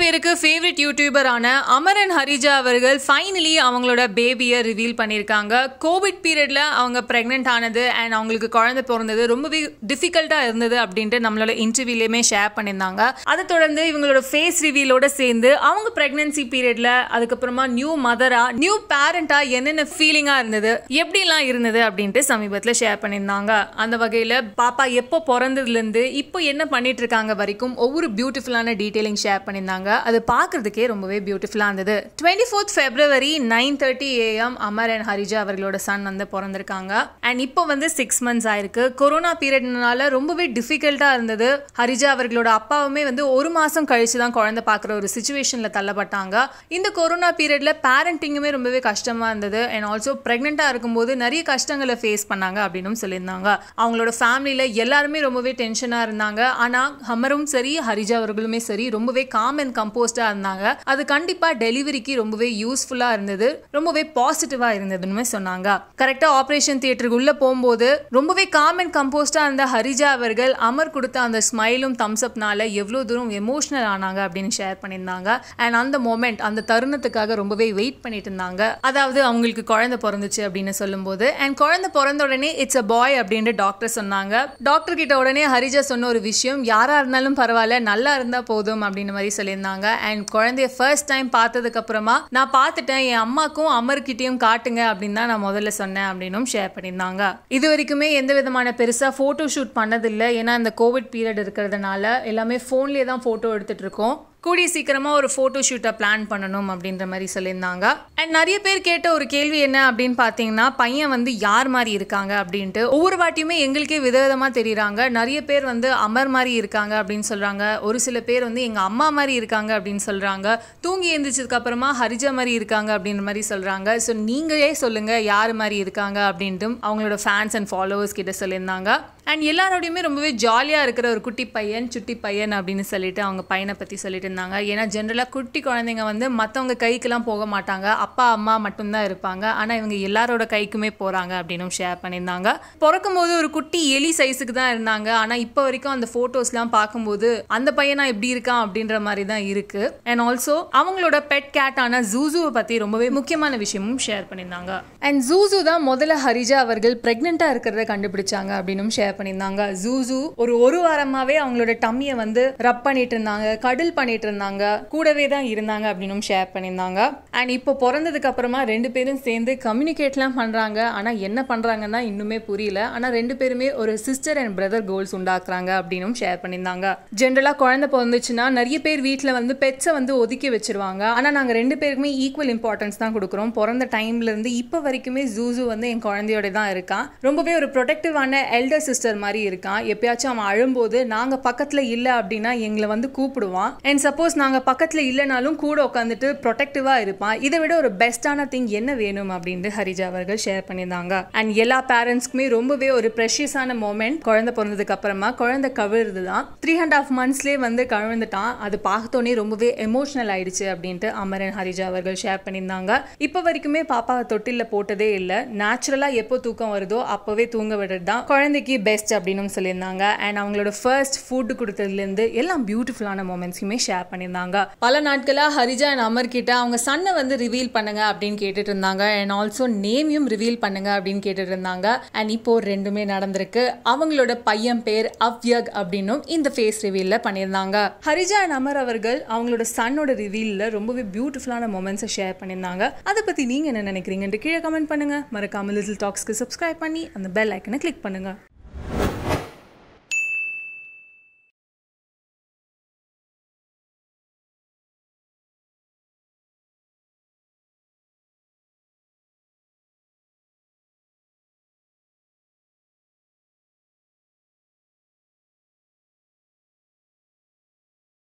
பேருக்கு ஃபேவரட் யூடியூபரான அமரன் ஹரிஜா அவர்கள் ஃபைனலி அவங்களோட பேபியை ரிவீல் பண்ணியிருக்காங்க கோவிட் பீரியடில் அவங்க ப்ரெக்னென்ட் ஆனது அண்ட் அவங்களுக்கு குழந்தை பிறந்தது ரொம்பவே டிஃபிகல்ட்டாக இருந்தது அப்படின்ட்டு நம்மளோட இன்டர்வியூலையுமே ஷேர் பண்ணியிருந்தாங்க அதை தொடர்ந்து இவங்களோட ஃபேஸ் ரிவீலோட சேர்ந்து அவங்க ப்ரெக்னென்சி பீரியடில் அதுக்கப்புறமா நியூ மதராக நியூ பேரண்டாக என்னென்ன ஃபீலிங்காக இருந்தது எப்படிலாம் இருந்தது அப்படின்ட்டு சமீபத்தில் ஷேர் பண்ணியிருந்தாங்க அந்த வகையில் பாப்பா எப்போ பிறந்ததுலேருந்து இப்போ என்ன பண்ணிட்டு இருக்காங்க வரைக்கும் ஒவ்வொரு பியூட்டிஃபுல்லான டீட்டெயிலிங் ஷேர் பண்ணியிருந்தாங்க பண்ணியிருந்தாங்க அது பார்க்குறதுக்கே ரொம்பவே பியூட்டிஃபுல்லாக இருந்தது twenty fourth February nine thirty AM Amar and Harija அவர்களோட சன் வந்து பிறந்திருக்காங்க அண்ட் இப்போ வந்து சிக்ஸ் மந்த்ஸ் ஆயிருக்கு கொரோனா பீரியட்னால ரொம்பவே டிஃபிகல்ட்டாக இருந்தது ஹரிஜா அவர்களோட அப்பாவுமே வந்து ஒரு மாதம் கழிச்சு தான் குழந்தை பார்க்குற ஒரு சுச்சுவேஷனில் தள்ளப்பட்டாங்க இந்த கொரோனா பீரியடில் பேரண்டிங்குமே ரொம்பவே கஷ்டமாக இருந்தது அண்ட் ஆல்சோ ப்ரெக்னெண்ட்டாக இருக்கும்போது நிறைய கஷ்டங்களை ஃபேஸ் பண்ணாங்க அப்படின்னு சொல்லியிருந்தாங்க அவங்களோட ஃபேமிலியில் எல்லாருமே ரொம்பவே டென்ஷனாக இருந்தாங்க ஆனால் ஹமரும் சரி ஹரிஜா அவர்களுமே சரி ரொம்பவே காமன் அண்ட் கம்போஸ்டா இருந்தாங்க அது கண்டிப்பாக டெலிவரிக்கு ரொம்பவே யூஸ்ஃபுல்லாக இருந்தது ரொம்பவே பாசிட்டிவா இருந்ததுன்னு சொன்னாங்க கரெக்டாக ஆப்ரேஷன் தியேட்டருக்குள்ளே போகும்போது ரொம்பவே காம் அண்ட் இருந்த ஹரிஜா அவர்கள் அமர் கொடுத்த அந்த ஸ்மைலும் தம்ஸ்அப்னால எவ்வளோ தூரம் எமோஷனல் ஆனாங்க அப்படின்னு ஷேர் பண்ணியிருந்தாங்க அண்ட் அந்த மொமெண்ட் அந்த தருணத்துக்காக ரொம்பவே வெயிட் பண்ணிட்டு இருந்தாங்க அதாவது அவங்களுக்கு குழந்தை பிறந்துச்சு அப்படின்னு சொல்லும்போது அண்ட் குழந்தை பிறந்த உடனே இட்ஸ் அ பாய் அப்படின்ட்டு டாக்டர் சொன்னாங்க டாக்டர் கிட்ட உடனே ஹரிஜா சொன்ன ஒரு விஷயம் யாராக இருந்தாலும் பரவாயில்ல நல்லா இருந்தால் போதும் அப்படின்னு மாதிரி சொல்லி சொல்லியிருந்தாங்க அண்ட் குழந்தைய ஃபர்ஸ்ட் டைம் பார்த்ததுக்கப்புறமா நான் பார்த்துட்டேன் என் அம்மாக்கும் அமர்கிட்டையும் காட்டுங்க அப்படின்னு தான் நான் முதல்ல சொன்னேன் அப்படின்னும் ஷேர் பண்ணியிருந்தாங்க இது வரைக்குமே எந்த விதமான பெருசாக ஃபோட்டோ ஷூட் பண்ணதில்லை ஏன்னா இந்த கோவிட் பீரியட் இருக்கிறதுனால எல்லாமே ஃபோன்லேயே தான் ஃபோட்டோ எடுத்துகிட்டு இருக்கோம் கூடிய சீக்கிரமாக ஒரு ஃபோட்டோ ஷூட்டை பிளான் பண்ணணும் அப்படின்ற மாதிரி சொல்லியிருந்தாங்க அண்ட் நிறைய பேர் கேட்ட ஒரு கேள்வி என்ன அப்படின்னு பார்த்தீங்கன்னா பையன் வந்து யார் மாதிரி இருக்காங்க அப்படின்ட்டு ஒவ்வொரு வாட்டியுமே எங்களுக்கே விதவிதமாக தெரியுறாங்க நிறைய பேர் வந்து அமர் மாதிரி இருக்காங்க அப்படின்னு சொல்கிறாங்க ஒரு சில பேர் வந்து எங்கள் அம்மா மாதிரி இருக்காங்க அப்படின்னு சொல்கிறாங்க தூங்கி எழுந்திரிச்சதுக்கப்புறமா ஹரிஜா மாதிரி இருக்காங்க அப்படின்ற மாதிரி சொல்கிறாங்க ஸோ நீங்களே சொல்லுங்கள் யார் மாதிரி இருக்காங்க அப்படின்ட்டு அவங்களோட ஃபேன்ஸ் அண்ட் ஃபாலோவர்ஸ் கிட்ட சொல்லியிருந்தாங்க அண்ட் எல்லாரோடையுமே ரொம்பவே ஜாலியாக இருக்கிற ஒரு குட்டி பையன் சுட்டி பையன் அப்படின்னு சொல்லிட்டு அவங்க பையனை பற்றி சொல்லிட்டு இருந்தாங்க ஏன்னா ஜென்ரலாக குட்டி குழந்தைங்க வந்து மற்றவங்க கைக்கெல்லாம் போக மாட்டாங்க அப்பா அம்மா மட்டும்தான் இருப்பாங்க ஆனால் இவங்க எல்லாரோட கைக்குமே போகிறாங்க அப்படின்னு ஷேர் பண்ணியிருந்தாங்க பிறக்கும் போது ஒரு குட்டி எலி சைஸுக்கு தான் இருந்தாங்க ஆனால் இப்போ வரைக்கும் அந்த ஃபோட்டோஸ்லாம் பார்க்கும்போது அந்த பையனா எப்படி இருக்கான் அப்படின்ற மாதிரி தான் இருக்குது அண்ட் ஆல்சோ அவங்களோட பெட் கேட்டான ஜூசுவை பற்றி ரொம்பவே முக்கியமான விஷயமும் ஷேர் பண்ணியிருந்தாங்க அண்ட் ஜூசு தான் முதல்ல ஹரிஜா அவர்கள் ப்ரெக்னெண்ட்டாக இருக்கிறத கண்டுபிடிச்சாங்க அப்படின்னு ஷேர் ஷேர் பண்ணியிருந்தாங்க ஜூசு ஒரு ஒரு வாரமாவே அவங்களோட டம்மியை வந்து ரப் பண்ணிட்டு இருந்தாங்க கடல் பண்ணிட்டு இருந்தாங்க கூடவே தான் இருந்தாங்க அப்படின்னு ஷேர் பண்ணியிருந்தாங்க அண்ட் இப்போ பிறந்ததுக்கு அப்புறமா ரெண்டு பேரும் சேர்ந்து கம்யூனிகேட்லாம் பண்ணுறாங்க ஆனால் என்ன பண்ணுறாங்கன்னா இன்னுமே புரியல ஆனால் ரெண்டு பேருமே ஒரு சிஸ்டர் அண்ட் பிரதர் கோல்ஸ் உண்டாக்குறாங்க அப்படின்னு ஷேர் பண்ணியிருந்தாங்க ஜென்ரலாக குழந்தை பிறந்துச்சுன்னா நிறைய பேர் வீட்டில் வந்து பெட்ஸை வந்து ஒதுக்கி வச்சிருவாங்க ஆனால் நாங்கள் ரெண்டு பேருக்குமே ஈக்குவல் இம்பார்ட்டன்ஸ் தான் கொடுக்குறோம் பிறந்த டைம்லேருந்து இப்போ வரைக்குமே ஜூசு வந்து என் குழந்தையோட தான் இருக்கான் ரொம்பவே ஒரு ப்ரொடெக்டிவான எல்டர் சிஸ்டர் சிஸ்டர் மாதிரி இருக்கான் எப்பயாச்சும் அவன் அழும்போது நாங்கள் பக்கத்தில் இல்லை அப்படின்னா எங்களை வந்து கூப்பிடுவான் அண்ட் சப்போஸ் நாங்கள் பக்கத்தில் இல்லைனாலும் கூட உட்காந்துட்டு ப்ரொடெக்டிவா இருப்பான் இதை விட ஒரு பெஸ்ட்டான திங் என்ன வேணும் அப்படின்ட்டு ஹரிஜா அவர்கள் ஷேர் பண்ணியிருந்தாங்க அண்ட் எல்லா பேரண்ட்ஸ்க்குமே ரொம்பவே ஒரு ப்ரெஷியஸான மூமெண்ட் குழந்தை பிறந்ததுக்கு அப்புறமா குழந்தை கவிழ்றது தான் த்ரீ அண்ட் ஆஃப் மந்த்ஸ்லேயே வந்து கவிழ்ந்துட்டான் அது பார்த்தோன்னே ரொம்பவே எமோஷனல் ஆயிடுச்சு அப்படின்ட்டு அமரன் ஹரிஜா அவர்கள் ஷேர் பண்ணியிருந்தாங்க இப்போ வரைக்குமே பாப்பா தொட்டிலில் போட்டதே இல்லை நேச்சுரலாக எப்போ தூக்கம் வருதோ அப்போவே தூங்க விடுறது தான் குழந்தைக்கு பெஸ்ட் பெஸ்ட் அப்படின்னு சொல்லியிருந்தாங்க அண்ட் அவங்களோட ஃபர்ஸ்ட் ஃபுட்டு கொடுத்ததுலேருந்து எல்லாம் பியூட்டிஃபுல்லான மூமெண்ட்ஸுமே ஷேர் பண்ணியிருந்தாங்க பல நாட்களாக ஹரிஜா அண்ட் அமர் கிட்ட அவங்க சன்னை வந்து ரிவீல் பண்ணுங்க அப்படின்னு கேட்டுட்டு இருந்தாங்க அண்ட் ஆல்சோ நேமையும் ரிவீல் பண்ணுங்க அப்படின்னு கேட்டுட்டு இருந்தாங்க அண்ட் இப்போ ரெண்டுமே நடந்திருக்கு அவங்களோட பையன் பேர் அவ்யக் அப்படின்னும் இந்த ஃபேஸ் ரிவீலில் பண்ணியிருந்தாங்க ஹரிஜா அண்ட் அமர் அவர்கள் அவங்களோட சன்னோட ரிவீலில் ரொம்பவே பியூட்டிஃபுல்லான மூமெண்ட்ஸை ஷேர் பண்ணியிருந்தாங்க அதை பற்றி நீங்கள் என்ன நினைக்கிறீங்கன்ட்டு கீழே கமெண்ட் பண்ணுங்க மறக்காம லிட்டில் டாக்ஸ்க்கு சப்ஸ்கிரைப் பண்ணி அந்த பெல் ஐக்கனை கிளிக் பண்ணுங்க